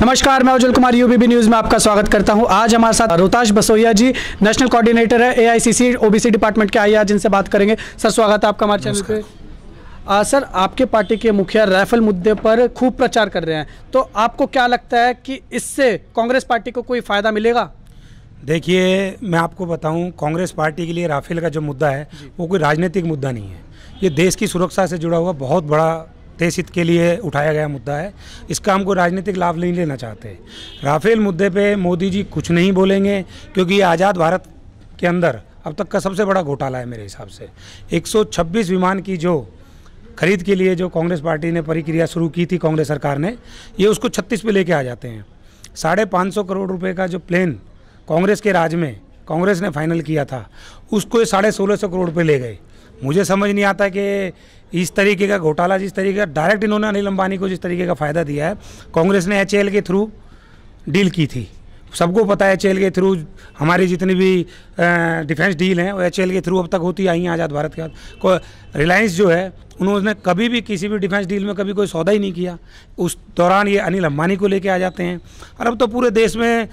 नमस्कार मैं उज्जवल कुमार यूबीबी न्यूज में आपका स्वागत करता हूं आज हमारे साथ रोहताश बसोया जी नेशनल कोऑर्डिनेटर है एआईसीसी ओबीसी डिपार्टमेंट के आई आज इनसे बात करेंगे सर स्वागत है आपका हमारे चैनल पे आ, सर आपके पार्टी के मुखिया राइफल मुद्दे पर खूब प्रचार कर रहे हैं तो आपको क्या लगता है कि इससे कांग्रेस पार्टी को कोई फ़ायदा मिलेगा देखिए मैं आपको बताऊं कांग्रेस पार्टी के लिए राफेल का जो मुद्दा है वो कोई राजनीतिक मुद्दा नहीं है ये देश की सुरक्षा से जुड़ा हुआ बहुत बड़ा देश हित के लिए उठाया गया मुद्दा है इसका हमको राजनीतिक लाभ नहीं लेना चाहते राफेल मुद्दे पे मोदी जी कुछ नहीं बोलेंगे क्योंकि आज़ाद भारत के अंदर अब तक का सबसे बड़ा घोटाला है मेरे हिसाब से 126 विमान की जो खरीद के लिए जो कांग्रेस पार्टी ने प्रक्रिया शुरू की थी कांग्रेस सरकार ने ये उसको छत्तीस पे लेके आ जाते हैं साढ़े पाँच करोड़ रुपये का जो प्लेन कांग्रेस के राज में कांग्रेस ने फाइनल किया था उसको ये साढ़े सोलह सौ करोड़ रुपये ले गए मुझे समझ नहीं आता कि इस तरीके का घोटाला जिस तरीके का डायरेक्ट इन्होंने अनिल अंबानी को जिस तरीके का फ़ायदा दिया है कांग्रेस ने एच के थ्रू डील की थी सबको पता है एच के थ्रू हमारी जितनी भी डिफेंस डील हैं वो एच के थ्रू अब तक होती आई हैं आज़ाद भारत के बाद रिलायंस जो है उन्होंने कभी भी किसी भी डिफेंस डील में कभी कोई सौदा ही नहीं किया उस दौरान ये अनिल अंबानी को लेके आ जाते हैं और अब तो पूरे देश में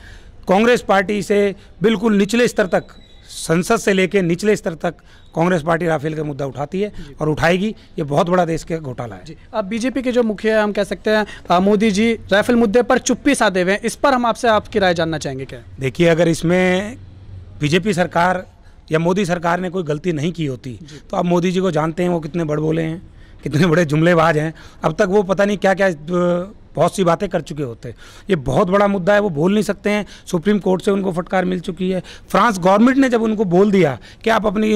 कांग्रेस पार्टी से बिल्कुल निचले स्तर तक संसद से लेकर निचले स्तर तक कांग्रेस पार्टी राफेल का मुद्दा उठाती है और उठाएगी ये बहुत बड़ा देश का घोटाला है अब बीजेपी के जो मुखिया है हम कह सकते हैं मोदी जी राफेल मुद्दे पर चुप्पी साधे हुए हैं इस पर हम आपसे आपकी राय जानना चाहेंगे क्या देखिए अगर इसमें बीजेपी सरकार या मोदी सरकार ने कोई गलती नहीं की होती तो आप मोदी जी को जानते हैं वो कितने बड़बोले हैं कितने बड़े जुमलेबाज हैं अब तक वो पता नहीं क्या क्या बहुत सी बातें कर चुके होते हैं ये बहुत बड़ा मुद्दा है वो बोल नहीं सकते हैं सुप्रीम कोर्ट से उनको फटकार मिल चुकी है फ्रांस गवर्नमेंट ने जब उनको बोल दिया कि आप अपनी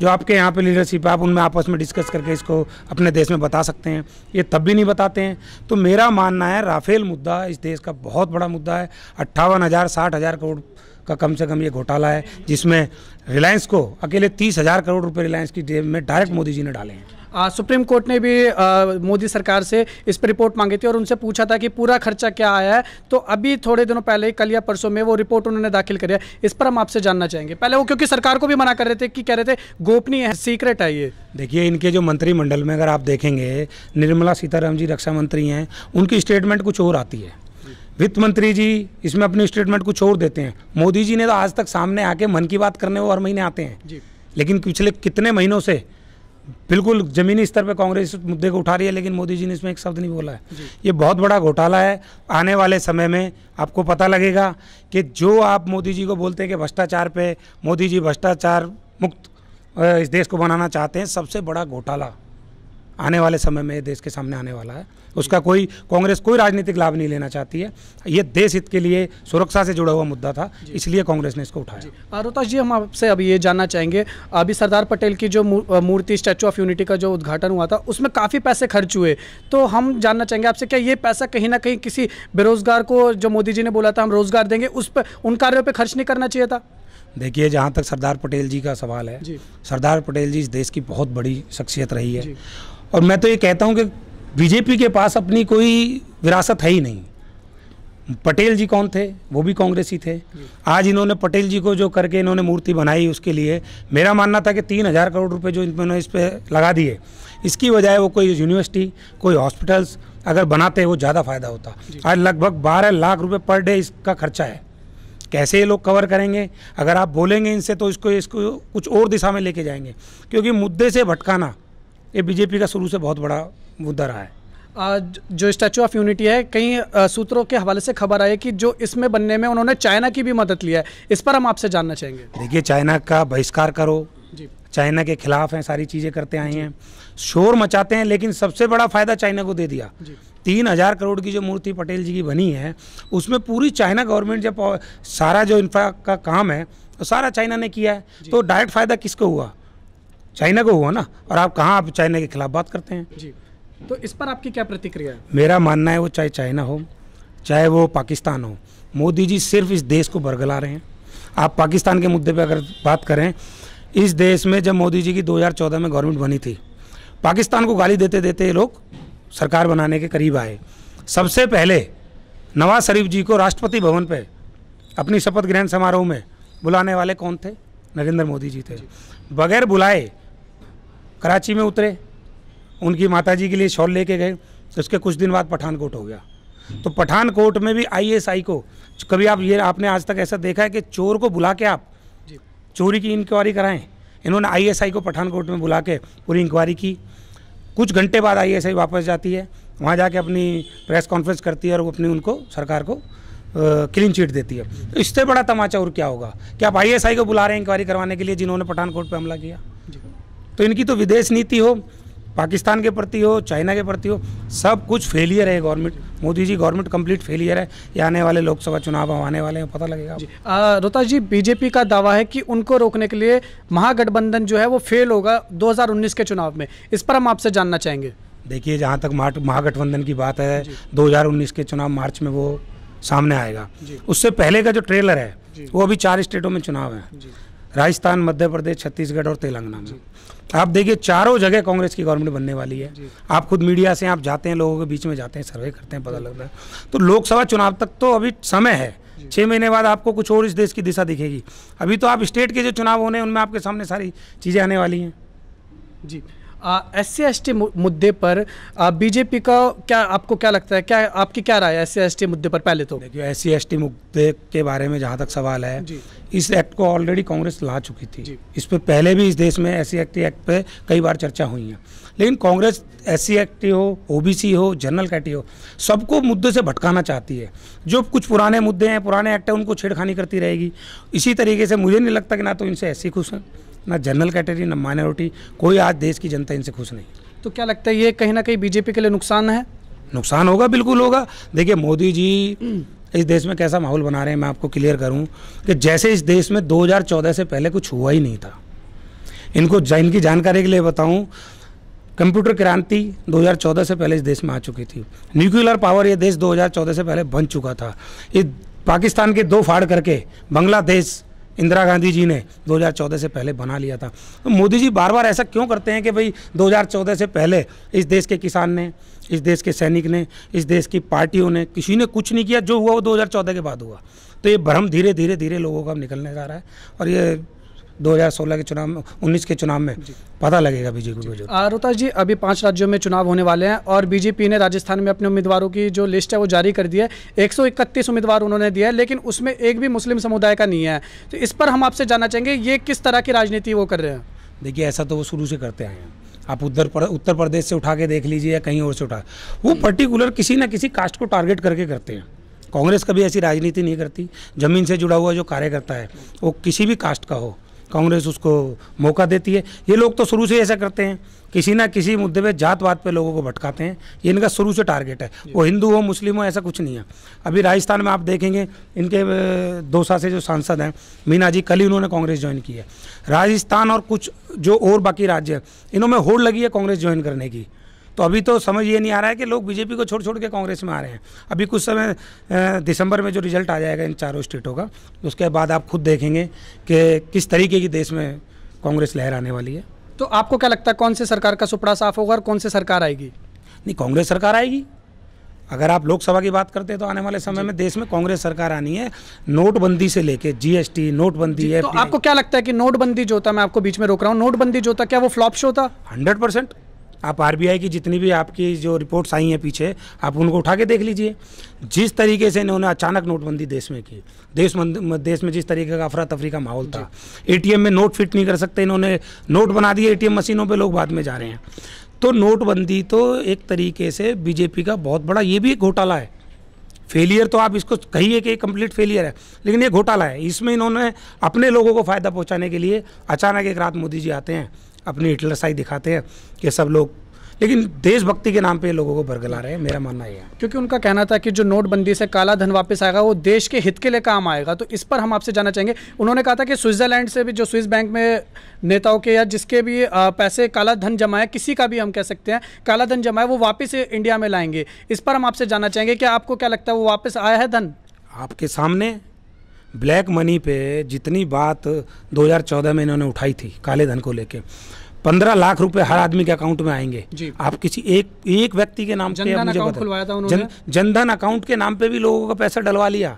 जो आपके यहाँ पे लीडरशिप है आप उनमें आपस में डिस्कस करके इसको अपने देश में बता सकते हैं ये तब भी नहीं बताते हैं तो मेरा मानना है राफेल मुद्दा इस देश का बहुत बड़ा मुद्दा है अट्ठावन हज़ार साठ हज़ार करोड़ का कम से कम ये घोटाला है जिसमें रिलायंस को अकेले तीस हज़ार करोड़ रुपए रिलायंस की जेब में डायरेक्ट मोदी जी ने डाले हैं आ, सुप्रीम कोर्ट ने भी आ, मोदी सरकार से इस पर रिपोर्ट मांगी थी और उनसे पूछा था कि पूरा खर्चा क्या आया है तो अभी थोड़े दिनों पहले कल या परसों में वो रिपोर्ट उन्होंने दाखिल करी है इस पर हम आपसे जानना चाहेंगे पहले वो क्योंकि सरकार को भी मना कर रहे थे कि कह रहे थे गोपनीय है सीक्रेट है ये देखिए इनके जो मंत्रिमंडल में अगर आप देखेंगे निर्मला सीताराम जी रक्षा मंत्री हैं उनकी स्टेटमेंट कुछ और आती है वित्त मंत्री जी इसमें अपनी स्टेटमेंट कुछ और देते हैं मोदी जी ने तो आज तक सामने आके मन की बात करने वो हर महीने आते हैं लेकिन पिछले कितने महीनों से बिल्कुल जमीनी स्तर पर कांग्रेस इस मुद्दे को उठा रही है लेकिन मोदी जी ने इसमें एक शब्द नहीं बोला है ये बहुत बड़ा घोटाला है आने वाले समय में आपको पता लगेगा कि जो आप मोदी जी को बोलते हैं कि भ्रष्टाचार पे मोदी जी भ्रष्टाचार मुक्त इस देश को बनाना चाहते हैं सबसे बड़ा घोटाला आने वाले समय में देश के सामने आने वाला है उसका कोई कांग्रेस कोई राजनीतिक लाभ नहीं लेना चाहती है ये देश हित के लिए सुरक्षा से जुड़ा हुआ मुद्दा था इसलिए कांग्रेस ने इसको उठाया रोहतास जी हम आपसे अब ये जानना चाहेंगे अभी सरदार पटेल की जो मूर्ति स्टैचू ऑफ यूनिटी का जो उद्घाटन हुआ था उसमें काफ़ी पैसे खर्च हुए तो हम जानना चाहेंगे आपसे क्या ये पैसा कहीं ना कहीं किसी बेरोजगार को जो मोदी जी ने बोला था हम रोजगार देंगे उस पर उन कार्यों पर खर्च नहीं करना चाहिए था देखिए जहाँ तक सरदार पटेल जी का सवाल है सरदार पटेल जी इस देश की बहुत बड़ी शख्सियत रही है और मैं तो ये कहता हूँ कि बीजेपी के पास अपनी कोई विरासत है ही नहीं पटेल जी कौन थे वो भी कांग्रेसी थे आज इन्होंने पटेल जी को जो करके इन्होंने मूर्ति बनाई उसके लिए मेरा मानना था कि तीन हज़ार करोड़ रुपए जो इन्होंने इस पर लगा दिए इसकी बजाय वो कोई यूनिवर्सिटी कोई हॉस्पिटल्स अगर बनाते वो ज़्यादा फायदा होता आज लगभग बारह लाख रुपये पर डे इसका खर्चा है कैसे ये लोग कवर करेंगे अगर आप बोलेंगे इनसे तो इसको इसको कुछ और दिशा में लेके जाएंगे क्योंकि मुद्दे से भटकाना ये बीजेपी का शुरू से बहुत बड़ा मुद्दा रहा है जो स्टैचू ऑफ यूनिटी है कई सूत्रों के हवाले से खबर आई कि जो इसमें बनने में उन्होंने चाइना की भी मदद लिया है इस पर हम आपसे जानना चाहेंगे देखिए चाइना का बहिष्कार करो चाइना के खिलाफ हैं सारी चीज़ें करते आए हैं शोर मचाते हैं लेकिन सबसे बड़ा फ़ायदा चाइना को दे दिया तीन हज़ार करोड़ की जो मूर्ति पटेल जी की बनी है उसमें पूरी चाइना गवर्नमेंट जब सारा जो इनफ्रा का काम है तो सारा चाइना ने किया है तो डायरेक्ट फ़ायदा किसको हुआ चाइना को हुआ ना और आप कहाँ आप चाइना के खिलाफ बात करते हैं जी तो इस पर आपकी क्या प्रतिक्रिया है मेरा मानना है वो चाहे चाइना हो चाहे वो पाकिस्तान हो मोदी जी सिर्फ इस देश को बरगला रहे हैं आप पाकिस्तान के मुद्दे पर अगर बात करें इस देश में जब मोदी जी की 2014 में गवर्नमेंट बनी थी पाकिस्तान को गाली देते देते ये लोग सरकार बनाने के करीब आए सबसे पहले नवाज शरीफ जी को राष्ट्रपति भवन पर अपनी शपथ ग्रहण समारोह में बुलाने वाले कौन थे नरेंद्र मोदी जी थे बगैर बुलाए कराची में उतरे उनकी माताजी के लिए शॉल लेके गए उसके तो कुछ दिन बाद पठानकोट हो गया तो पठानकोट में भी आईएसआई को कभी आप ये आपने आज तक ऐसा देखा है कि चोर को बुला के आप चोरी की इंक्वायरी कराएं इन्होंने आईएसआई को पठानकोट में बुला के पूरी इंक्वायरी की कुछ घंटे बाद आईएसआई वापस जाती है वहाँ जाके अपनी प्रेस कॉन्फ्रेंस करती है और वो अपनी उनको सरकार को क्लीन चीट देती है तो इससे बड़ा तमाचा और क्या होगा कि आप आई को बुला रहे हैं इंक्वायरी करवाने के लिए जिन्होंने पठानकोट पर हमला किया तो इनकी तो विदेश नीति हो पाकिस्तान के प्रति हो चाइना के प्रति हो सब कुछ फेलियर है government Modi ji government complete failure है ये आने वाले लोकसभा चुनाव आने वाले हैं पता लगेगा रोता जी बीजेपी का दावा है कि उनको रोकने के लिए महागठबंधन जो है वो फेल होगा 2019 के चुनाव में इस पर हम आपसे जानना चाहेंगे देखिए जहाँ तक महागठबंधन की बात है दो के चुनाव मार्च में वो सामने आएगा उससे पहले का जो ट्रेलर है वो अभी चार स्टेटों में चुनाव है राजस्थान मध्य प्रदेश छत्तीसगढ़ और तेलंगाना में आप देखिए चारों जगह कांग्रेस की गवर्नमेंट बनने वाली है आप खुद मीडिया से आप जाते हैं लोगों के बीच में जाते हैं सर्वे करते हैं पता लगता है तो लोकसभा चुनाव तक तो अभी समय है छः महीने बाद आपको कुछ और इस देश की दिशा दिखेगी अभी तो आप स्टेट के जो चुनाव होने हैं उनमें आपके सामने सारी चीज़ें आने वाली हैं जी एस सी एस टी मुद्दे पर बीजेपी का क्या आपको क्या लगता है क्या आपकी क्या राय है एस सी एस टी मुद्दे पर पहले तो देखिए एस सी एस टी मुद्दे के बारे में जहाँ तक सवाल है इस एक्ट को ऑलरेडी कांग्रेस ला चुकी थी इस पर पहले भी इस देश में एस सी एक्ट एक्ट पर कई बार चर्चा हुई है लेकिन कांग्रेस एस सी एक्ट हो ओ हो जनरल कैटी हो सबको मुद्दे से भटकाना चाहती है जो कुछ पुराने मुद्दे हैं पुराने एक्ट हैं उनको छेड़खानी करती रहेगी इसी तरीके से मुझे नहीं लगता कि ना तो इनसे ऐसी खुश हैं ना जनरल कैटेगरी ना माइनॉरिटी कोई आज देश की जनता इनसे खुश नहीं तो क्या लगता है ये कहीं ना कहीं बीजेपी के लिए नुकसान है नुकसान होगा बिल्कुल होगा देखिए मोदी जी हम्म। इस देश में कैसा माहौल बना रहे हैं मैं आपको क्लियर करूं कि जैसे इस देश में 2014 से पहले कुछ हुआ ही नहीं था इनको इनकी जानकारी के लिए बताऊं कंप्यूटर क्रांति 2014 से पहले इस देश में आ चुकी थी न्यूक्लियर पावर ये देश 2014 से पहले बन चुका था इस पाकिस्तान के दो फाड़ करके बांग्लादेश इंदिरा गांधी जी ने 2014 से पहले बना लिया था तो मोदी जी बार बार ऐसा क्यों करते हैं कि भाई 2014 से पहले इस देश के किसान ने इस देश के सैनिक ने इस देश की पार्टियों ने किसी ने कुछ नहीं किया जो हुआ वो 2014 के बाद हुआ तो ये भ्रम धीरे धीरे धीरे लोगों का निकलने जा रहा है और ये 2016 के चुनाव में उन्नीस के चुनाव में पता लगेगा बीजेपी को जो जी अभी पाँच राज्यों में चुनाव होने वाले हैं और बीजेपी ने राजस्थान में अपने उम्मीदवारों की जो लिस्ट है वो जारी कर दी है एक उम्मीदवार उन्होंने दिया है लेकिन उसमें एक भी मुस्लिम समुदाय का नहीं है तो इस पर हम आपसे जानना चाहेंगे ये किस तरह की राजनीति वो कर रहे हैं देखिए ऐसा तो वो शुरू से करते आए हैं आप उत्तर पर, उत्तर प्रदेश से उठा के देख लीजिए या कहीं और से उठा वो पर्टिकुलर किसी ना किसी कास्ट को टारगेट करके करते हैं कांग्रेस कभी ऐसी राजनीति नहीं करती जमीन से जुड़ा हुआ जो कार्यकर्ता है वो किसी भी कास्ट का हो कांग्रेस उसको मौका देती है ये लोग तो शुरू से ऐसा करते हैं किसी ना किसी मुद्दे पे जातवाद पे लोगों को भटकाते हैं ये इनका शुरू से टारगेट है वो हिंदू हो मुस्लिम हो ऐसा कुछ नहीं है अभी राजस्थान में आप देखेंगे इनके साल से जो सांसद हैं मीना जी कल ही उन्होंने कांग्रेस ज्वाइन की है राजस्थान और कुछ जो और बाकी राज्य हैं इन्हों में होड़ लगी है कांग्रेस ज्वाइन करने की तो अभी तो समझ ये नहीं आ रहा है कि लोग बीजेपी को छोड़ छोड़ के कांग्रेस में आ रहे हैं अभी कुछ समय दिसंबर में जो रिजल्ट आ जाएगा इन चारों स्टेटों का उसके बाद आप खुद देखेंगे कि किस तरीके की देश में कांग्रेस लहर आने वाली है तो आपको क्या लगता है कौन से सरकार का सुपड़ा साफ होगा और कौन से सरकार आएगी नहीं कांग्रेस सरकार आएगी अगर आप लोकसभा की बात करते हैं तो आने वाले समय में देश में कांग्रेस सरकार आनी है नोटबंदी से लेके जीएसटी नोटबंदी है तो आपको क्या लगता है कि नोटबंदी जो था मैं आपको बीच में रोक रहा हूँ नोटबंदी जो था क्या वो फ्लॉप शो था हंड्रेड परसेंट आप आर की जितनी भी आपकी जो रिपोर्ट्स आई हैं पीछे आप उनको उठा के देख लीजिए जिस तरीके से इन्होंने अचानक नोटबंदी देश में की देश देश में जिस तरीके का अफरा तफरी का माहौल था एटीएम में नोट फिट नहीं कर सकते इन्होंने नोट बना दिए एटीएम मशीनों पर लोग बाद में जा रहे हैं तो नोटबंदी तो एक तरीके से बीजेपी का बहुत बड़ा ये भी एक घोटाला है फेलियर तो आप इसको कहिए कि कंप्लीट फेलियर है लेकिन ये घोटाला है इसमें इन्होंने अपने लोगों को फ़ायदा पहुंचाने के लिए अचानक एक रात मोदी जी आते हैं अपनी हिटलरसाई दिखाते हैं कि सब लोग लेकिन देशभक्ति के नाम पे लोगों को बरगला रहे हैं मेरा मानना है क्योंकि उनका कहना था कि जो नोटबंदी से काला धन वापस आएगा वो देश के हित के लिए काम आएगा तो इस पर हम आपसे जाना चाहेंगे उन्होंने कहा था कि स्विट्जरलैंड से भी जो स्विस बैंक में नेताओं के या जिसके भी पैसे काला धन जमाए किसी का भी हम कह सकते हैं काला धन जमाए वो वापस इंडिया में लाएंगे इस पर हम आपसे जानना चाहेंगे कि आपको क्या लगता है वो वापस आया है धन आपके सामने ब्लैक मनी पे जितनी बात 2014 में इन्होंने उठाई थी काले धन को लेके पंद्रह लाख रुपए हर आदमी के अकाउंट में आएंगे आप किसी एक एक व्यक्ति के नाम पे मुझे पता जन, जनधन अकाउंट के नाम पे भी लोगों का पैसा डलवा लिया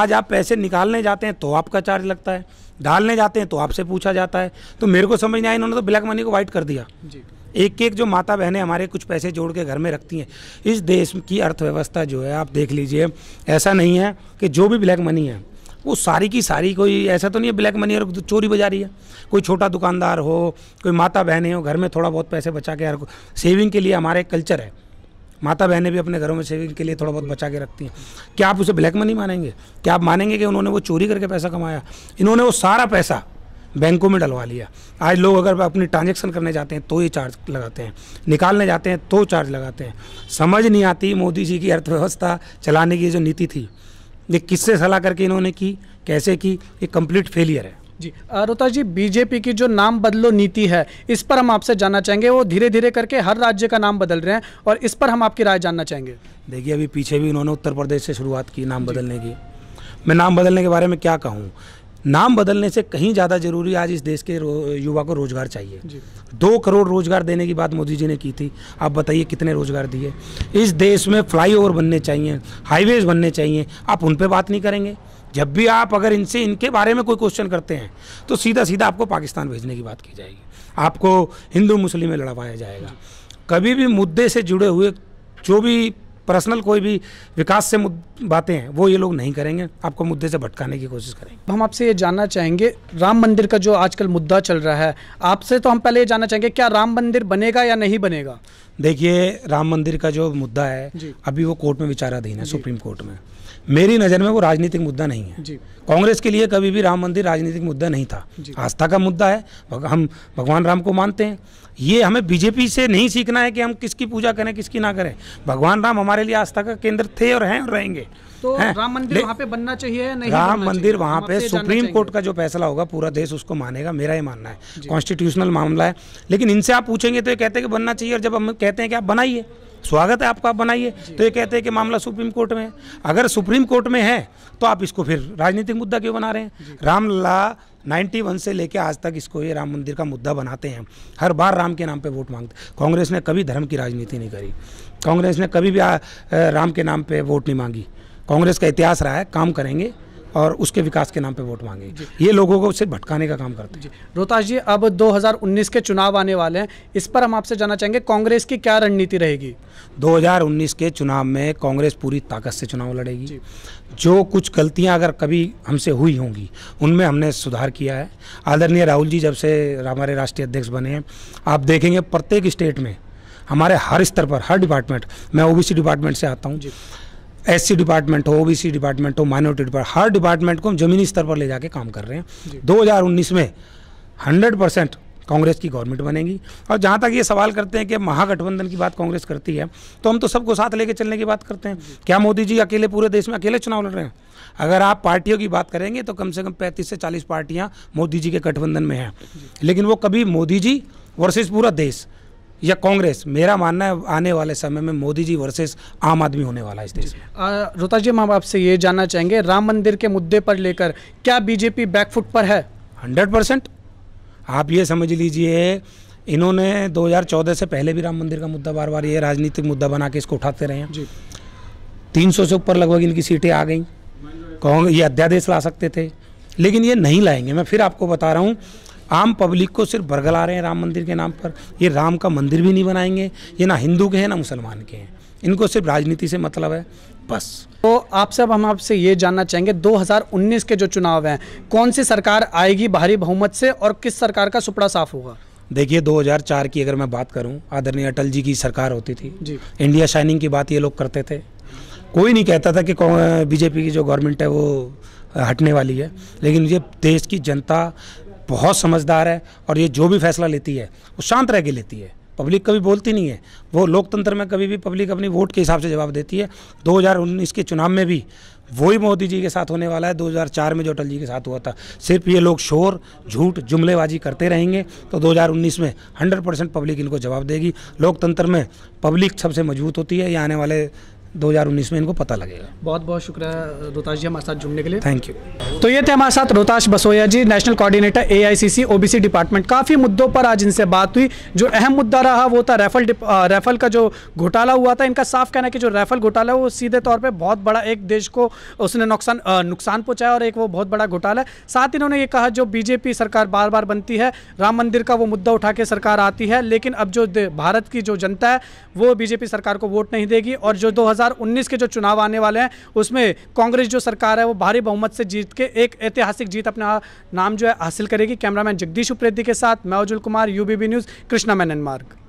आज आप पैसे निकालने जाते हैं तो आपका चार्ज लगता है डालने जाते हैं तो आपसे पूछा जाता है तो मेरे को समझ नहीं आया इन्होंने तो ब्लैक मनी को व्हाइट कर दिया एक एक जो माता बहनें हमारे कुछ पैसे जोड़ के घर में रखती हैं इस देश की अर्थव्यवस्था जो है आप देख लीजिए ऐसा नहीं है कि जो भी ब्लैक मनी है वो सारी की सारी कोई ऐसा तो नहीं है ब्लैक मनी और चोरी बजा रही है कोई छोटा दुकानदार हो कोई माता बहनें हो घर में थोड़ा बहुत पैसे बचा के हर सेविंग के लिए हमारे कल्चर है माता बहनें भी अपने घरों में सेविंग के लिए थोड़ा बहुत बचा के रखती हैं क्या आप उसे ब्लैक मनी मानेंगे क्या आप मानेंगे कि उन्होंने वो चोरी करके पैसा कमाया इन्होंने वो सारा पैसा बैंकों में डलवा लिया आज लोग अगर अपनी ट्रांजेक्शन करने जाते हैं तो ये चार्ज लगाते हैं निकालने जाते हैं तो चार्ज लगाते हैं समझ नहीं आती मोदी जी की अर्थव्यवस्था चलाने की जो नीति थी ये किससे सलाह करके इन्होंने की कैसे की ये कंप्लीट फेलियर है जी रोहता जी बीजेपी की जो नाम बदलो नीति है इस पर हम आपसे जानना चाहेंगे वो धीरे धीरे करके हर राज्य का नाम बदल रहे हैं और इस पर हम आपकी राय जानना चाहेंगे देखिए अभी पीछे भी उन्होंने उत्तर प्रदेश से शुरुआत की नाम बदलने की मैं नाम बदलने के बारे में क्या कहूँ नाम बदलने से कहीं ज़्यादा जरूरी आज इस देश के युवा को रोज़गार चाहिए दो करोड़ रोज़गार देने की बात मोदी जी ने की थी आप बताइए कितने रोज़गार दिए इस देश में फ्लाईओवर बनने चाहिए हाईवेज बनने चाहिए आप उन पर बात नहीं करेंगे जब भी आप अगर इनसे इनके बारे में कोई क्वेश्चन करते हैं तो सीधा सीधा आपको पाकिस्तान भेजने की बात की जाएगी आपको हिंदू मुस्लिम में लड़वाया जाएगा कभी भी मुद्दे से जुड़े हुए जो भी पर्सनल कोई भी विकास से बातें हैं वो ये लोग नहीं करेंगे आपको मुद्दे से भटकाने की कोशिश करेंगे हम आपसे ये जानना चाहेंगे राम मंदिर का जो आजकल मुद्दा चल रहा है आपसे तो हम पहले ये जानना चाहेंगे क्या राम मंदिर बनेगा या नहीं बनेगा देखिए राम मंदिर का जो मुद्दा है अभी वो कोर्ट में विचाराधीन है सुप्रीम कोर्ट में मेरी नज़र में वो राजनीतिक मुद्दा नहीं है कांग्रेस के लिए कभी भी राम मंदिर राजनीतिक मुद्दा नहीं था आस्था का मुद्दा है हम भगवान राम को मानते हैं ये हमें बीजेपी से नहीं सीखना है कि हम किसकी पूजा करें किसकी ना करें भगवान राम हमारे लिए आस्था का केंद्र थे और हैं और रहेंगे तो राम मंदिर वहाँ पे बनना चाहिए नहीं राम मंदिर वहाँ पे सुप्रीम कोर्ट का जो फैसला होगा पूरा देश उसको मानेगा मेरा ही मानना है कॉन्स्टिट्यूशनल मामला है लेकिन इनसे आप पूछेंगे तो ये कहते हैं कि बनना चाहिए और जब हम कहते हैं कि आप बनाइए स्वागत है आपका आप बनाइए तो ये कहते हैं कि मामला सुप्रीम कोर्ट में है अगर सुप्रीम कोर्ट में है तो आप इसको फिर राजनीतिक मुद्दा क्यों बना रहे हैं रामला 91 से लेकर आज तक इसको ये राम मंदिर का मुद्दा बनाते हैं हर बार राम के नाम पे वोट मांगते कांग्रेस ने कभी धर्म की राजनीति नहीं करी कांग्रेस ने कभी भी राम के नाम पे वोट नहीं मांगी कांग्रेस का इतिहास रहा है काम करेंगे और उसके विकास के नाम पे वोट मांगे ये लोगों को सिर्फ भटकाने का काम करते हैं रोहताश जी अब 2019 के चुनाव आने वाले हैं इस पर हम आपसे जानना चाहेंगे कांग्रेस की क्या रणनीति रहेगी 2019 के चुनाव में कांग्रेस पूरी ताकत से चुनाव लड़ेगी जो कुछ गलतियां अगर कभी हमसे हुई होंगी उनमें हमने सुधार किया है आदरणीय राहुल जी जब से हमारे राष्ट्रीय अध्यक्ष बने हैं आप देखेंगे प्रत्येक स्टेट में हमारे हर स्तर पर हर डिपार्टमेंट मैं ओ डिपार्टमेंट से आता हूँ सी डिपार्टमेंट हो ओबीसी डिपार्टमेंट हो माइनॉरिटी डिपार्टमेंट हर डिपार्टमेंट को हम जमीनी स्तर पर ले जाके काम कर रहे हैं 2019 में 100 परसेंट कांग्रेस की गवर्नमेंट बनेगी और जहाँ तक ये सवाल करते हैं कि महागठबंधन की बात कांग्रेस करती है तो हम तो सबको साथ लेके चलने की बात करते हैं क्या मोदी जी अकेले पूरे देश में अकेले चुनाव लड़ रहे हैं अगर आप पार्टियों की बात करेंगे तो कम से कम पैंतीस से चालीस पार्टियाँ मोदी जी के गठबंधन में हैं लेकिन वो कभी मोदी जी वर्सेज पूरा देश या कांग्रेस मेरा मानना है आने वाले समय में मोदी जी वर्सेस आम आदमी होने वाला है इस देश रोता जी हम आपसे ये जानना चाहेंगे राम मंदिर के मुद्दे पर लेकर क्या बीजेपी बैकफुट पर है हंड्रेड परसेंट आप ये समझ लीजिए इन्होंने 2014 से पहले भी राम मंदिर का मुद्दा बार बार ये राजनीतिक मुद्दा बना के इसको उठाते रहे हैं जी सौ से ऊपर लगभग इनकी सीटें आ गई कांग्रेस ये अध्यादेश ला सकते थे लेकिन ये नहीं लाएंगे मैं फिर आपको बता रहा हूँ आम पब्लिक को सिर्फ बरगला रहे हैं राम मंदिर के नाम पर ये राम का मंदिर भी नहीं बनाएंगे ये ना हिंदू के हैं ना मुसलमान के हैं इनको सिर्फ राजनीति से मतलब है बस तो आप सब हम आपसे ये जानना चाहेंगे 2019 के जो चुनाव हैं कौन सी सरकार आएगी भारी बहुमत से और किस सरकार का सुपड़ा साफ होगा देखिए 2004 की अगर मैं बात करूं आदरणीय अटल जी की सरकार होती थी जी इंडिया शाइनिंग की बात ये लोग करते थे कोई नहीं कहता था कि बीजेपी की जो गवर्नमेंट है वो हटने वाली है लेकिन ये देश की जनता बहुत समझदार है और ये जो भी फैसला लेती है वो शांत रह के लेती है पब्लिक कभी बोलती नहीं है वो लोकतंत्र में कभी भी पब्लिक अपनी वोट के हिसाब से जवाब देती है 2019 के चुनाव में भी वही मोदी जी के साथ होने वाला है 2004 में जो अटल जी के साथ हुआ था सिर्फ ये लोग शोर झूठ जुमलेबाजी करते रहेंगे तो 2019 में 100 परसेंट पब्लिक इनको जवाब देगी लोकतंत्र में पब्लिक सबसे मजबूत होती है ये आने वाले 2019 में इनको पता लगेगा बहुत बहुत शुक्रिया रोहताश जी हमारे साथ जुड़ने के लिए थैंक यू तो ये थे हमारे साथ Rohtash Basoya ji national coordinator AICC OBC department काफ़ी मुद्दों पर आज इनसे बात हुई जो अहम मुद्दा रहा वो था रेफल रेफल का जो घोटाला हुआ था इनका साफ कहना है कि जो रेफल घोटाला है वो सीधे तौर पर बहुत बड़ा एक देश को उसने नुकसान नुकसान पहुंचाया और एक वो बहुत बड़ा घोटाला है साथ इन्होंने ये कहा जो बीजेपी सरकार बार बार बनती है राम मंदिर का वो मुद्दा उठा के सरकार आती है लेकिन अब जो भारत की जो जनता है वो बीजेपी सरकार को वोट नहीं देगी और जो दो 2019 के जो चुनाव आने वाले हैं उसमें कांग्रेस जो सरकार है वो भारी बहुमत से जीत के एक ऐतिहासिक जीत अपना नाम जो है हासिल करेगी कैमरामैन जगदीश उप्रेदी के साथ मैं उज्जुल कुमार यूबीबी न्यूज़ कृष्णा मेनन मार्ग